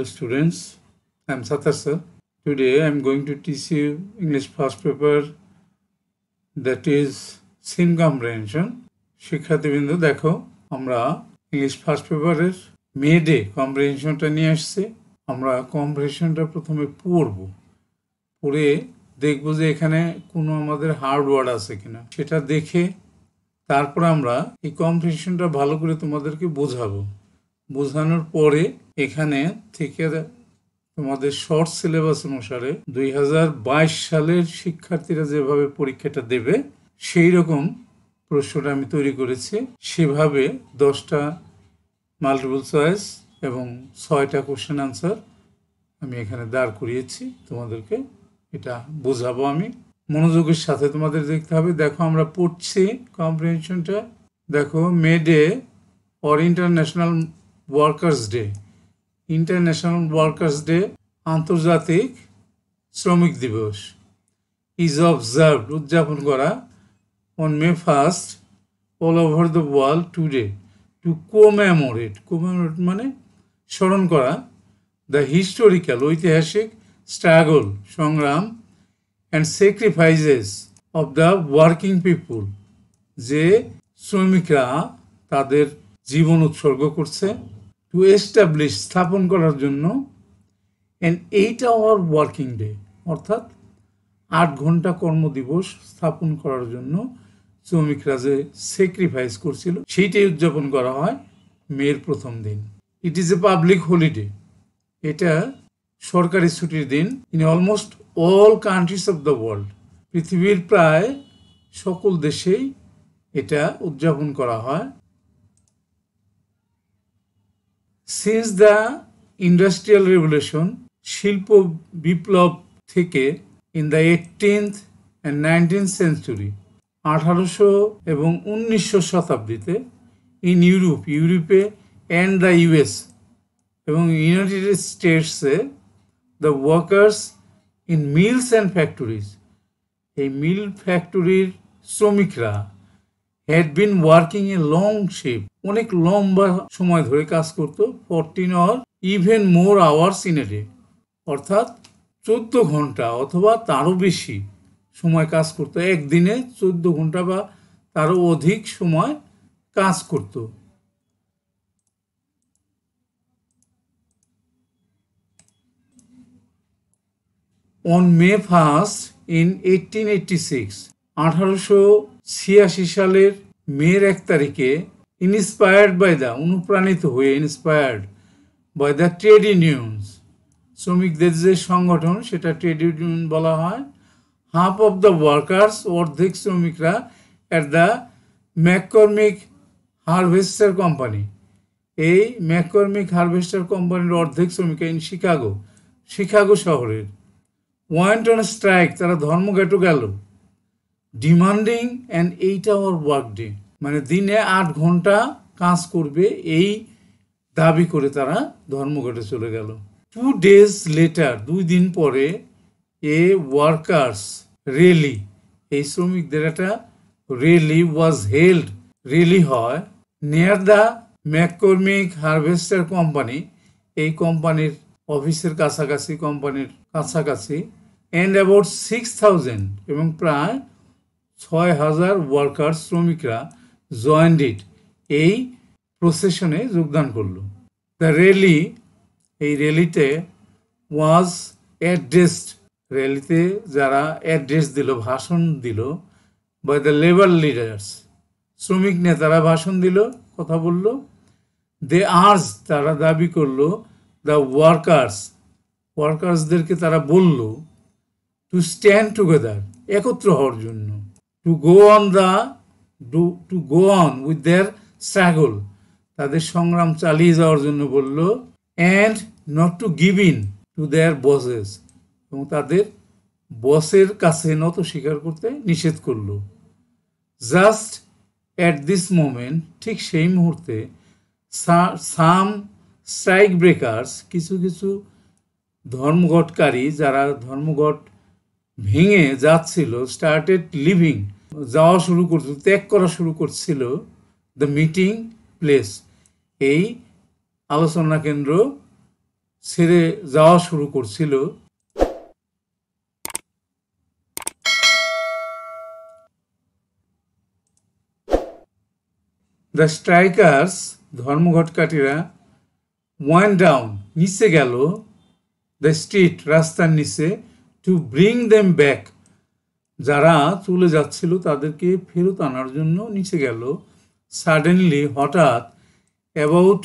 Hello students, I am Satasar. Today I am going to teach you English past paper that is sin comprehension. শিক্ষার্থীবৃন্দ দেখো আমরা English first পেপারের মেডে কম্প্রিহেনশনটা নিয়ে আসছে আমরা কম্প্রিহেনশনটা প্রথমে পড়ব পড়ে দেখব যে এখানে কোনো আমাদের হার্ড ওয়ার্ড আছে কিনা সেটা দেখে তারপর আমরা এই কম্প্রিহেনশনটা ভালো করে তোমাদেরকে বোঝাবো বোঝানোর পরে এখানে থেকে তোমাদের শর্ট সিলেবাস অনুসারে দুই সালের শিক্ষার্থীরা যেভাবে পরীক্ষাটা দেবে সেই রকম প্রশ্নটা আমি তৈরি করেছি সেভাবে দশটা মাল্টিপল চয়েস এবং ছয়টা কোশ্চেন আনসার আমি এখানে দাঁড় করিয়েছি তোমাদেরকে এটা বোঝাবো আমি মনোযোগের সাথে তোমাদের দেখতে হবে দেখো আমরা পড়ছি কম্প্রিহেনশনটা দেখো May Day or international workers day international workers day আন্তর্জাতিক শ্রমিক দিবস ইজ অবজার্ভড উদযাপন করা on May first all over the world today to commemorate commemorate মানে স্মরণ করা দ্য হিস্টোরিক্যাল ঐতিহাসিক স্ট্রাগল সংগ্রাম and sacrifices of the working people যে শ্রমিকরা তাদের জীবন উৎসর্গ করছে টু এস্টাবলিশ স্থাপন করার জন্য an eight hour working day অর্থাৎ আট ঘন্টা কর্মদিবস স্থাপন করার জন্য শ্রমিকরা যে স্যাক্রিফাইস করছিল সেইটাই উদযাপন করা হয় মেয়ের প্রথম দিন it is a public holiday এটা সরকারি ছুটির দিন in almost all countries of the world পৃথিবীর প্রায় সকল দেশেই এটা উদযাপন করা হয় সিন্স দ্য ইন্ডাস্ট্রিয়াল রেভলিউশন শিল্প বিপ্লব থেকে in the eighteenth and nineteen century আঠারোশো এবং উনিশশো শতাব্দীতে ইন ইউরোপ ইউরোপে অ্যান্ড দ্য ইউএস এবং ইউনাইটেড স্টেটসে the workers in mills and factories এই মিল ফ্যাক্টরির শ্রমিকরা had been working a long shape অনেক লম্বা সময় ধরে কাজ করত fourteen or even more hours in a day অর্থাৎ চোদ্দ ঘন্টা অথবা তারও বেশি সময় কাজ করত একদিনে চোদ্দ ঘন্টা বা তারও অধিক সময় কাজ করত on May first in eighteen eighty six আঠারোশো ছিয়াশি সালের মের এক তারিখে ইন্সপায়ার্ড বাই দ্য অনুপ্রাণিত হয়ে inspired by the trade unions শ্রমিকদের যে সংগঠন সেটা ট্রেড ইউনিয়ন বলা হয় হাফ অফ দ্য ওয়ার্কার্স অর্ধেক শ্রমিকরা at the McCormick harvester company এই ম্যাককর্মিক হারভেস্টার কোম্পানির অর্ধেক শ্রমিক ইন শিকাগো শিকাগো শহরের ওয়ান্ট অন স্ট্রাইক তারা ধর্মঘাটও গেল demanding and eight hour work day মানে দিনে আট ঘন্টা কাজ করবে এই দাবি করে তারা ধর্মঘটে চলে গেল টু ডেজ লেটার দুই দিন পরে এ ওয়ার্কার্স রেলি এই শ্রমিকদের একটা রেলি ওয়াজ হেল্ড রেলি হয় near the McCormick harvester company এই কোম্পানির অফিসের কাছাকাছি কোম্পানির কাছাকাছি অ্যান্ড অ্যাবাউট সিক্স থাউজেন্ড এবং প্রায় ছয় হাজার ওয়ার্কার শ্রমিকরা জয়েন্ট ইট এই প্রসেশনে যোগদান করল দ্য র্যালি এই র্যালিতে ওয়াজ অ্যাড্রেসড র্যালিতে যারা অ্যাড্রেস দিল ভাষণ দিল বাই দ্য লেবার লিডার্স শ্রমিক নেতারা ভাষণ দিল কথা বলল দে আর্জ তারা দাবি করলো দ্য ওয়ার্কার্স ওয়ার্কার্সদেরকে তারা বলল টু স্ট্যান্ড টুগেদার একত্র হওয়ার জন্য to go on the do to go on with their struggle তাদের সংগ্রাম চালিয়ে যাওয়ার জন্য বলল and not to give in to their bosses এবং তাদের বসের কাছে নত স্বীকার করতে নিষেধ করল জাস্ট অ্যাট দিস মোমেন্ট ঠিক সেই মুহূর্তে সাম স্ট্রাইক ব্রেকার্স কিছু কিছু ধর্মঘটকারী যারা ধর্মঘট ভেঙে যাচ্ছিল স্টার্টেড লিভিং যাওয়া শুরু করছিল ত্যাগ করা শুরু করছিল দ্য মিটিং প্লেস এই আলোচনা কেন্দ্র ছেড়ে যাওয়া শুরু করছিল দ্য স্ট্রাইকার্স ধর্মঘটকাটিরা ওয়ান ডাউন নিচে গেল দ্য স্ট্রিট রাস্তার নিচে টু ব্রিং দেম ব্যাক যারা চলে যাচ্ছিল তাদেরকে ফেরত আনার জন্য নিচে গেল সাডেনলি হঠাৎ অ্যাবাউট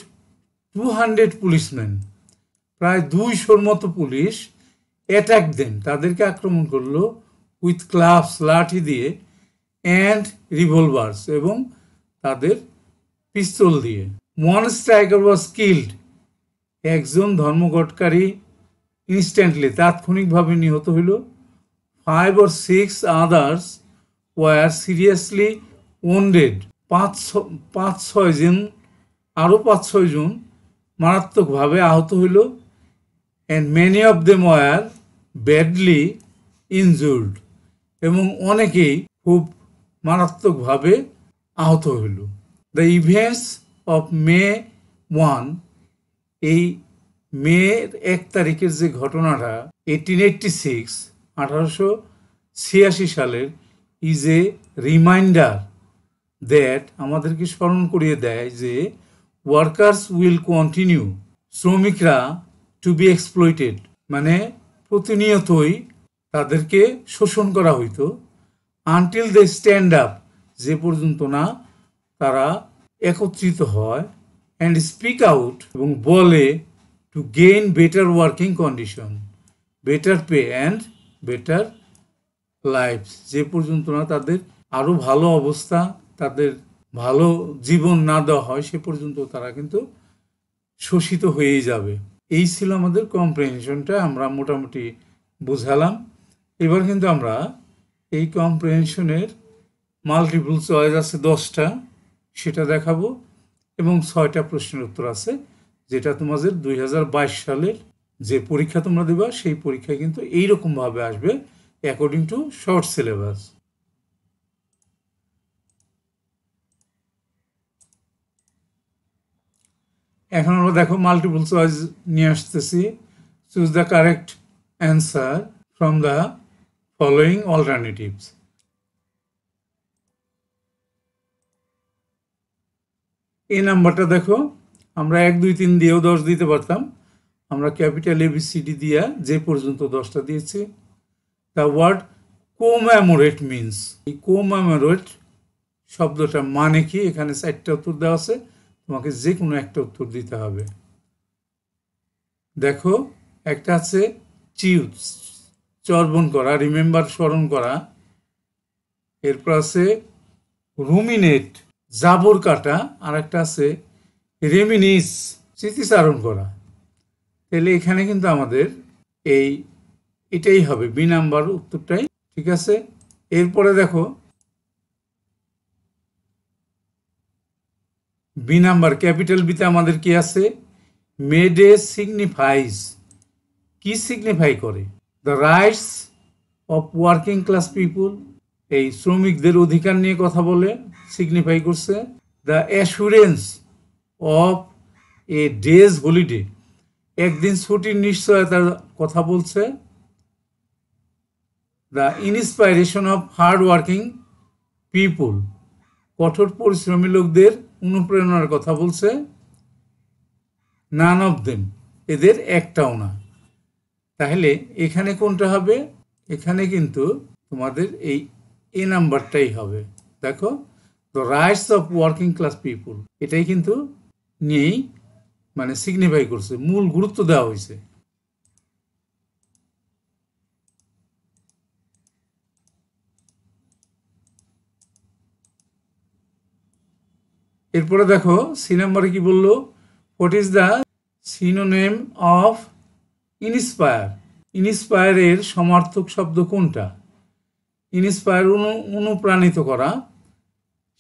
টু হান্ড্রেড পুলিশম্যান প্রায় দুইশোর মতো পুলিশ অ্যাট্যাক দেন তাদেরকে আক্রমণ করলো উইথ ক্লাভস লাঠি দিয়ে অ্যান্ড রিভলভার্স এবং তাদের পিস্তল দিয়ে ওয়ান স্ট্রাইকার ওয়াজ কিল্ড একজন ধর্মঘটকারী ইনস্ট্যান্টলি তাৎক্ষণিকভাবে নিহত হইল five or six others were seriously wounded. পাঁচ পাঁচ ছয়জন আরও পাঁচ ছয়জন মারাত্মকভাবে আহত হইল and many of them were badly injured এবং অনেকেই খুব মারাত্মকভাবে আহত হইল the events of May one এই মেয়ের এক তারিখের যে ঘটনাটা এইটিন এইটটি সিক্স আঠারোশো ছিয়াশি সালের ইজ এ রিমাইন্ডার দ্যাট আমাদেরকে স্মরণ করিয়ে দেয় যে ওয়ার্কার্স উইল কন্টিনিউ শ্রমিকরা টু বি এক্সপ্লয়েটেড মানে প্রতিনিয়তই তাদেরকে শোষণ করা হইতো আনটিল দ্য স্ট্যান্ড আপ যে পর্যন্ত না তারা একত্রিত হয় অ্যান্ড স্পিক আউট এবং বলে to gain better working condition better pay and better life যে পর্যন্ত না তাদের আরও ভালো অবস্থা তাদের ভালো জীবন না দেওয়া হয় সে পর্যন্ত তারা কিন্তু শোষিত হয়েই যাবে এই ছিল আমাদের কম্প্রিহেনশনটা আমরা মোটামুটি বুঝালাম এবার কিন্তু আমরা এই কম্প্রিহেনশনের মাল্টিপল চয়েস আছে দশটা সেটা দেখাবো এবং ছয়টা প্রশ্নের উত্তর আছে যেটা তোমাদের দুই সালের যে পরীক্ষা তোমরা দেবা সেই পরীক্ষায় কিন্তু এইরকমভাবে আসবে অ্যাকর্ডিং টু শর্ট সিলেবাস এখন আমরা দেখো মাল্টিপল চয়েস নিয়ে আসতেছি choose the correct answer from the following alternatives এই নাম্বারটা দেখো আমরা এক দুই তিন দিয়েও দশ দিতে পারতাম আমরা ক্যাপিটাল এবিসিডি দিয়া যে পর্যন্ত দশটা দিয়েছি দ্য ওয়ার্ড কোম্যামোরেট মিনস এই কোম্যামোরেট শব্দটা মানে কি এখানে চারটা উত্তর দেওয়া আছে তোমাকে যে কোনো একটা উত্তর দিতে হবে দেখো একটা আছে চিউস চর্বণ করা রিমেম্বার স্মরণ করা এরপর আছে রুমিনেট জাবর কাটা আর একটা আছে রেমিনিস স্মৃতিচারণ করা তাহলে এখানে কিন্তু আমাদের এই এটাই হবে বি নাম্বার উত্তরটাই ঠিক আছে এরপরে দেখো বি নাম্বার ক্যাপিটাল বিতে আমাদের কি আছে মেডে সিগনিফাইজ কি সিগনিফাই করে the rights of working class people এই শ্রমিকদের অধিকার নিয়ে কথা বলে সিগনিফাই করছে the assurance of a days holiday একদিন ছুটির নিশ্চয়তার কথা বলছে the inspiration of hard working people কঠোর পরিশ্রমী লোকদের অনুপ্রেরণার কথা বলছে নান অফ দেম এদের একটাও না তাহলে এখানে কোনটা হবে এখানে কিন্তু তোমাদের এই এ নাম্বারটাই হবে দেখো the rights of working class people এটাই কিন্তু নিয়েই মানে সিগনিফাই করছে মূল গুরুত্ব দেওয়া হয়েছে এরপরে দেখো সি নাম্বারে কি বললো what is the synonym of inspire ইনস্পায়ারের সমার্থক শব্দ কোনটা ইনস্পায়ার অনুপ্রাণিত করা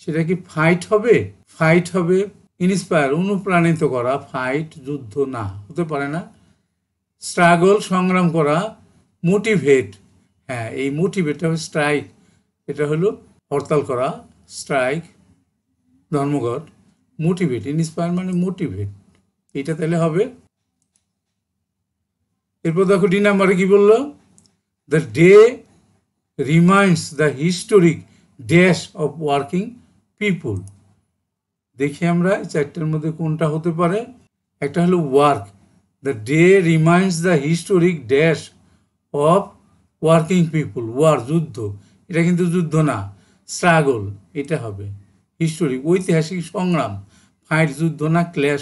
সেটা কি ফাইট হবে ফাইট হবে ইন্সপায়ার অনুপ্রাণিত করা ফাইট যুদ্ধ না হতে পারে না স্ট্রাগল সংগ্রাম করা মোটিভেট হ্যাঁ এই মোটিভেটটা হবে স্ট্রাইক এটা হলো হরতাল করা স্ট্রাইক ধর্মঘট মোটিভেট ইন্সপায়ার মানে মোটিভেট এটা তাহলে হবে এরপর দেখো ডি নাম্বারে কি বললো the day reminds the historic dash of working people দেখি আমরা এই চারটার মধ্যে কোনটা হতে পারে একটা হলো work the day reminds the historic dash of working people war যুদ্ধ এটা কিন্তু যুদ্ধ না স্ট্রাগল এটা হবে হিস্টোরিক ঐতিহাসিক সংগ্রাম ফাইট যুদ্ধ না ক্ল্যাশ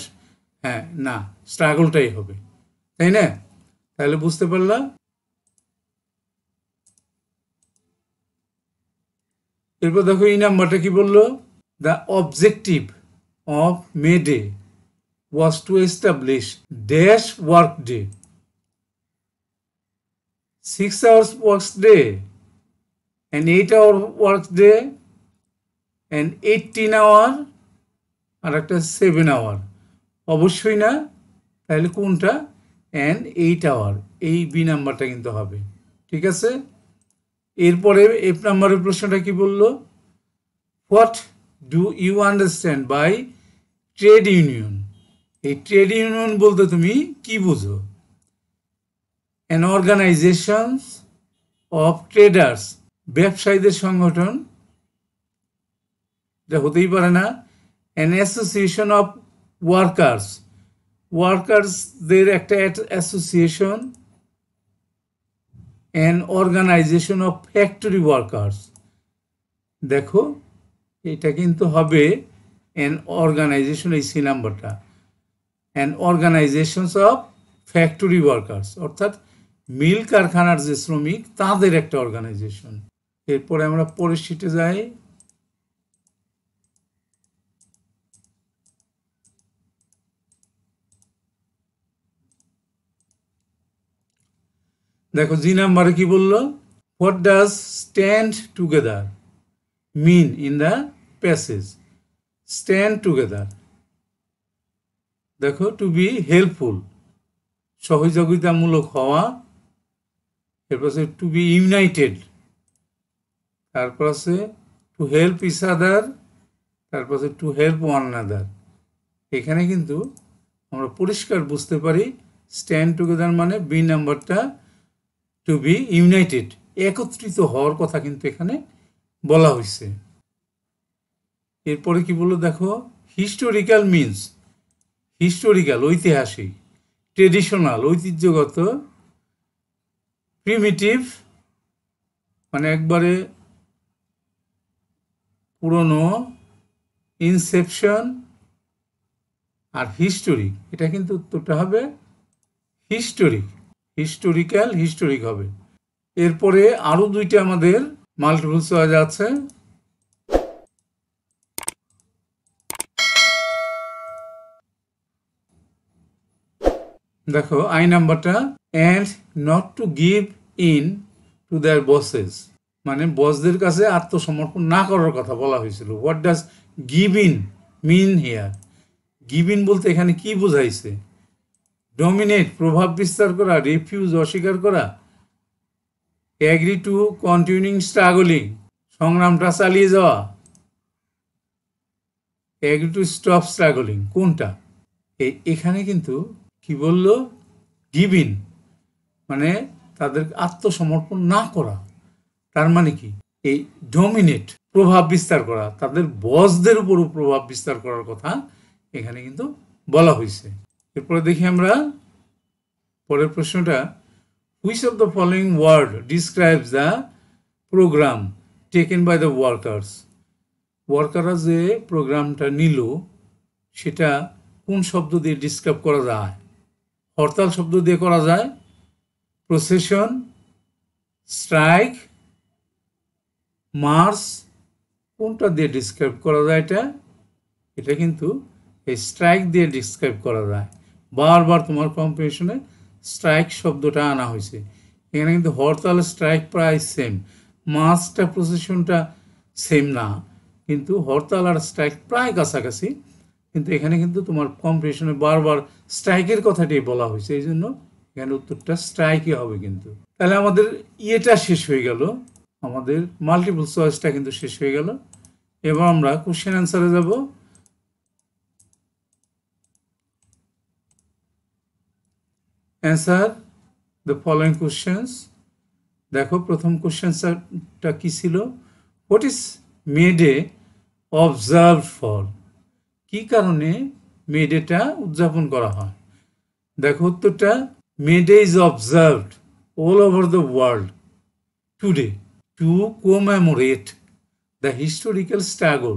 হ্যাঁ না স্ট্রাগলটাই হবে তাই না তাহলে বুঝতে পারলাম এরপর দেখো এই নাম্বারটা কি বললো the objective of May Day was to establish dash work day. 6 hours work day, an 8 hour work day, an 18 hour আর একটা সেভেন আওয়ার অবশ্যই না তাহলে কোনটা অ্যান এইট আওয়ার এই বি নাম্বারটা কিন্তু হবে ঠিক আছে এরপরে এফ নাম্বারের প্রশ্নটা কি বলল what do you understand by trade union এই ট্রেড ইউনিয়ন বলতে তুমি কি বুঝো অ্যান অর্গানাইজেশন অফ ট্রেডার্স ব্যবসায়ীদের সংগঠন এটা হতেই পারে না অ্যান অ্যাসোসিয়েশন অফ ওয়ার্কার্স ওয়ার্কার্সদের একটা association an organization of factory workers দেখো এটা কিন্তু হবে অ্যান্ড অর্গানাইজেশন এই সি নাম্বারটা and organizations of factory workers অর্থাৎ মিল কারখানার যে শ্রমিক তাদের একটা অর্গানাইজেশন এরপরে আমরা পরের শিটে যাই দেখো জি নাম্বারে কি বললো what does stand together mean in the passage stand together দেখো টু বি হেল্পফুল সহযোগিতামূলক হওয়া এরপর আছে টু বি ইউনাইটেড তারপর আছে টু হেল্প ইস আদার তারপর আছে টু হেল্প ওয়ান আদার এখানে কিন্তু আমরা পরিষ্কার বুঝতে পারি স্ট্যান্ড টুগেদার মানে বি নাম্বারটা টু বি ইউনাইটেড একত্রিত হওয়ার কথা কিন্তু এখানে বলা হয়েছে এরপরে কি বললো দেখো হিস্টোরিক্যাল মিনস হিস্টোরিক্যাল ঐতিহাসিক ট্রেডিশনাল ঐতিহ্যগত প্রিমিটিভ মানে একবারে পুরনো ইনসেপশন আর হিস্টোরিক এটা কিন্তু উত্তরটা হবে হিস্টোরিক হিস্টোরিক্যাল হিস্টোরিক হবে এরপরে আরও দুইটা আমাদের মাল্টিপল চয়েস আছে দেখো আই নাম্বারটা and not to give in to their bosses মানে বসদের কাছে আত্মসমর্পণ না করার কথা বলা হয়েছিল what does give in mean here give in বলতে এখানে কি বোঝাইছে ডমিনেট প্রভাব বিস্তার করা রিফিউজ অস্বীকার করা অ্যাগ্রি টু কন্টিনিউং স্ট্রাগলিং সংগ্রামটা চালিয়ে যাওয়া অ্যাগ্রি টু স্টপ স্ট্রাগলিং কোনটা এখানে কিন্তু কি বলল গিভিন মানে তাদের আত্মসমর্পণ না করা তার মানে কি এই ডমিনেট প্রভাব বিস্তার করা তাদের বসদের উপরও প্রভাব বিস্তার করার কথা এখানে কিন্তু বলা হয়েছে এরপরে দেখি আমরা পরের প্রশ্নটা which of the following word describes the programme taken by the workers ওয়ার্কাররা যে প্রোগ্রামটা নিল সেটা কোন শব্দ দিয়ে ডিসক্রাইব করা যায় হরতাল শব্দ দিয়ে করা যায় প্রসেশন স্ট্রাইক মার্স কোনটা দিয়ে ডিসক্রাইব করা যায় এটা এটা কিন্তু এই স্ট্রাইক দিয়ে ডিসক্রাইব করা যায় বারবার তোমার কম্পিটিশনে স্ট্রাইক শব্দটা আনা হয়েছে এখানে কিন্তু হরতাল স্ট্রাইক প্রায় সেম মার্চটা প্রসেশনটা সেম না কিন্তু হরতাল আর স্ট্রাইক প্রায় কাছাকাছি কিন্তু এখানে কিন্তু তোমার কম্পিটিশনে বারবার স্ট্রাইকের কথাটি বলা হয়েছে এই জন্য এখানে উত্তরটা স্ট্রাইকই হবে কিন্তু তাহলে আমাদের ইয়েটা শেষ হয়ে গেল আমাদের মাল্টিপল চয়েসটা কিন্তু শেষ হয়ে গেল এবার আমরা কোশ্চেন অ্যান্সারে যাব অ্যান্সার দ্য ফলোয়িং কোশ্চেন্স দেখো প্রথম কোশ্চেনটা কী ছিল what is May Day observe for কি কারণে মে ডেটা উদযাপন করা হয় দেখো উত্তরটা May Day is observed all over the world today to commemorate the historical struggle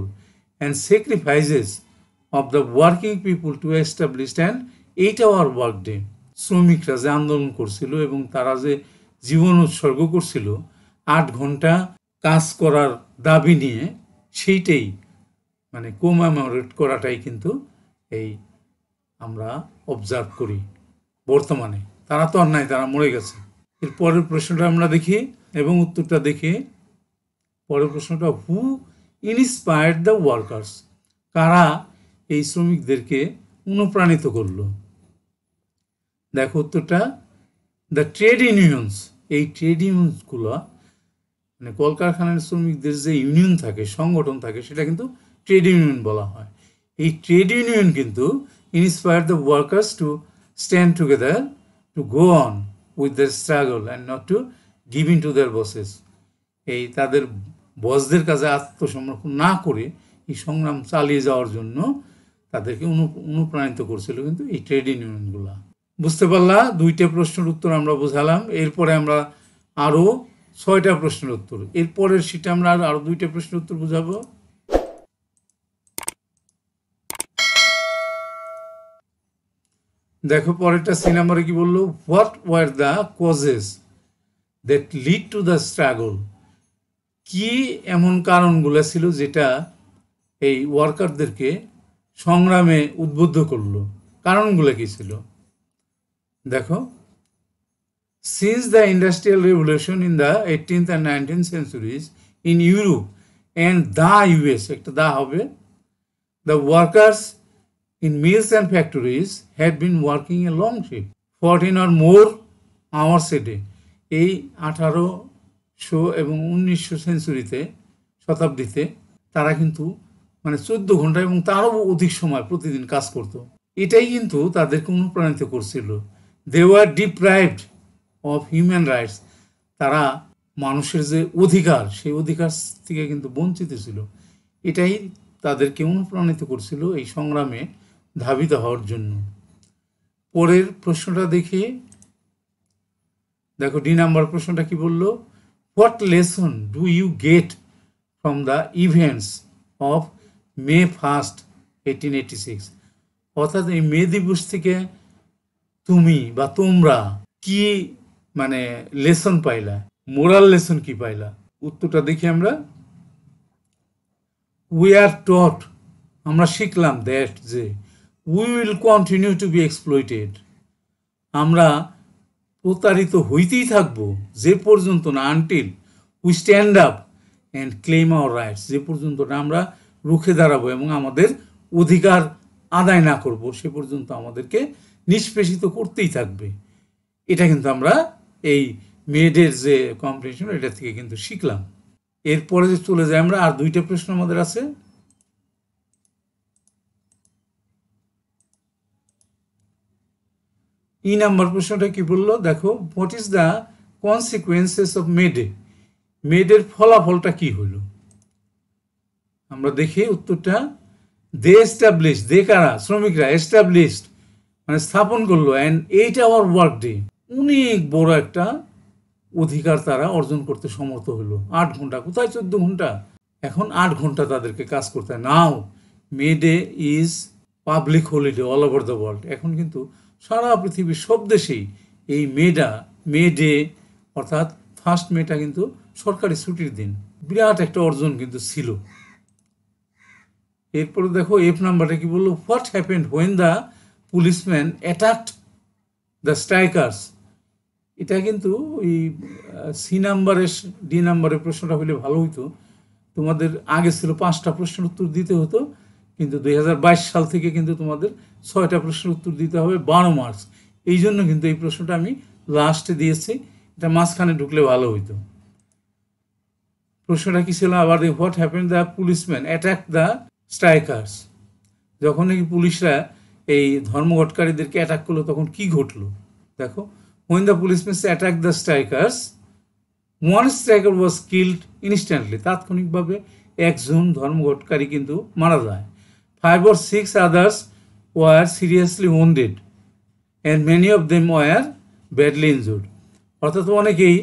and sacrifices of the working people to establish and eight hour work day শ্রমিকরা যে আন্দোলন করছিল এবং তারা যে জীবন উৎসর্গ করছিল আট ঘন্টা কাজ করার দাবি নিয়ে সেইটাই মানে কোমামোরেট করাটাই কিন্তু এই আমরা অবজার্ভ করি বর্তমানে তারা তো আর নাই তারা মরে গেছে এর পরের প্রশ্নটা আমরা দেখি এবং উত্তরটা দেখি পরের প্রশ্নটা হু ইনস্পায়ার্ড দ্য ওয়ার্কার্স কারা এই শ্রমিকদেরকে অনুপ্রাণিত করলো দেখো উত্তরটা দ্য ট্রেড ইউনিয়নস এই ট্রেড ইউনিয়নসগুলো মানে কলকারখানার শ্রমিকদের যে ইউনিয়ন থাকে সংগঠন থাকে সেটা কিন্তু ট্রেড ইউনিয়ন বলা হয় এই ট্রেড ইউনিয়ন কিন্তু inspire the workers to stand together to go on with their struggle and not to give in to their bosses এই তাদের বসদের কাছে আত্মসমর্পণ না করে এই সংগ্রাম চালিয়ে যাওয়ার জন্য তাদেরকে অনুপ্রাণিত করছিল কিন্তু এই ট্রেড ইউনিয়নগুলো বুঝতে পারলা দুইটা প্রশ্নের উত্তর আমরা বোঝালাম এরপরে আমরা আরও ছয়টা প্রশ্নের উত্তর এরপরের সেটা আমরা আরও দুইটা প্রশ্নের উত্তর বোঝাবো দেখো পরেরটা সিনেমারে কি বললো what were the causes that lead to the struggle কি এমন কারণগুলো ছিল যেটা এই ওয়ার্কারদেরকে সংগ্রামে উদ্বুদ্ধ করলো কারণগুলো কী ছিল দেখো since the industrial revolution in the eighteenth and nineteen centuries in Europe and the US একটা দা হবে the workers in mills and factories had been working a long shift, 14 or more hours a day. এই আঠারোশো এবং উনিশশো সেঞ্চুরিতে শতাব্দীতে তারা কিন্তু মানে চোদ্দ ঘন্টা এবং তারও অধিক সময় প্রতিদিন কাজ করত এটাই কিন্তু তাদেরকে অনুপ্রাণিত করছিল they were deprived of human rights তারা মানুষের যে অধিকার সেই অধিকার থেকে কিন্তু বঞ্চিত ছিল এটাই তাদেরকে অনুপ্রাণিত করছিল এই সংগ্রামে ধাবিত হওয়ার জন্য পরের প্রশ্নটা দেখে দেখো ডি নাম্বার প্রশ্নটা কি বলল what lesson do you get from the events of May first eighteen eighty six অর্থাৎ এই মে দিবস থেকে তুমি বা তোমরা কি মানে লেসন পাইলা মোরাল লেসন কি পাইলা উত্তরটা দেখি আমরা উই আর টট আমরা শিখলাম দ্যাট যে we will continue to be exploited আমরা প্রতারিত হইতেই থাকব যে পর্যন্ত না until we stand up and claim our rights যে পর্যন্ত না আমরা রুখে দাঁড়াবো এবং আমাদের অধিকার আদায় না করব সে পর্যন্ত আমাদেরকে নিষ্পেষিত করতেই থাকবে এটা কিন্তু আমরা এই মেয়েদের যে কম্পিটিশন এটা থেকে কিন্তু শিখলাম এরপরে যে চলে যাই আমরা আর দুইটা প্রশ্ন আমাদের আছে ই e নাম্বার প্রশ্নটা কি বললো দেখো what is the consequences of May Day মেডের ফলাফলটা কি হলো আমরা দেখি উত্তরটা দে এস্টাবলিশ দে কারা শ্রমিকরা এস্টাবলিশড মানে স্থাপন করলো and eight hour work day অনেক বড় একটা অধিকার তারা অর্জন করতে সমর্থ হলো আট ঘন্টা কোথায় চোদ্দ ঘন্টা এখন আট ঘন্টা তাদেরকে কাজ করতে হয় now May Day is public holiday all over the world এখন কিন্তু সারা পৃথিবীর সব দেশেই এই মেডা মে ডে অর্থাৎ ফার্স্ট মেটা কিন্তু সরকারি ছুটির দিন বিরাট একটা অর্জন কিন্তু ছিল এরপরে দেখো এফ নাম্বারটা কি বললো what happened when the policeman attacked the strikers এটা কিন্তু ওই সি নাম্বারের ডি নাম্বারের প্রশ্নটা হলে ভালো হইতো তোমাদের আগে ছিল পাঁচটা প্রশ্নের উত্তর দিতে হতো কিন্তু দুই সাল থেকে কিন্তু তোমাদের ছয়টা প্রশ্নের উত্তর দিতে হবে বারো মার্চ এই জন্য কিন্তু এই প্রশ্নটা আমি লাস্টে দিয়েছি এটা মাঝখানে ঢুকলে ভালো হইতো প্রশ্নটা কি ছিল আবার দেখ what happen the policeman attack the strikers যখন নাকি পুলিশরা এই ধর্মঘটকারীদেরকে অ্যাটাক করলো তখন কি ঘটলো দেখো when the policeman attack the strikers one striker was killed instantly তাৎক্ষণিকভাবে একজন ধর্মঘটকারী কিন্তু মারা যায় Five or six others were seriously wounded and many of them were badly injured. অর্থাৎ অনেকেই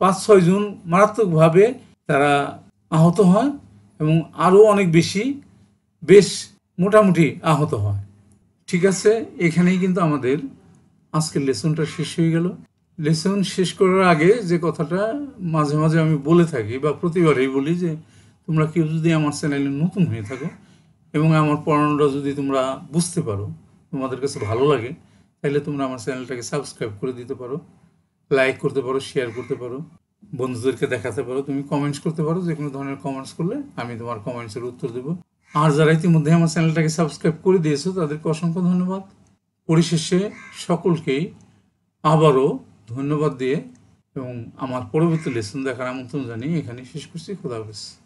পাঁচ ছয়জন মারাত্মকভাবে তারা আহত হয় এবং আরও অনেক বেশি বেশ মোটামুটি আহত হয় ঠিক আছে এখানেই কিন্তু আমাদের আজকের লেসনটা শেষ হয়ে গেল লেসন শেষ করার আগে যে কথাটা মাঝে মাঝে আমি বলে থাকি বা প্রতিবারেই বলি যে তোমরা কেউ যদি আমার চ্যানেলে নতুন হয়ে থাকো এবং আমার পড়ানোটা যদি তোমরা বুঝতে পারো তোমাদের কাছে ভালো লাগে তাহলে তোমরা আমার চ্যানেলটাকে সাবস্ক্রাইব করে দিতে পারো লাইক করতে পারো শেয়ার করতে পারো বন্ধুদেরকে দেখাতে পারো তুমি কমেন্টস করতে পারো যে কোনো ধরনের কমেন্টস করলে আমি তোমার কমেন্টসের উত্তর দেবো আর যারা ইতিমধ্যে আমার চ্যানেলটাকে সাবস্ক্রাইব করে দিয়েছো তাদেরকে অসংখ্য ধন্যবাদ পরিশেষে সকলকেই আবারও ধন্যবাদ দিয়ে এবং আমার পরবর্তী লেসন দেখার আমন্ত্রণ জানিয়ে এখানে শেষ করছি খোদা হাফেজ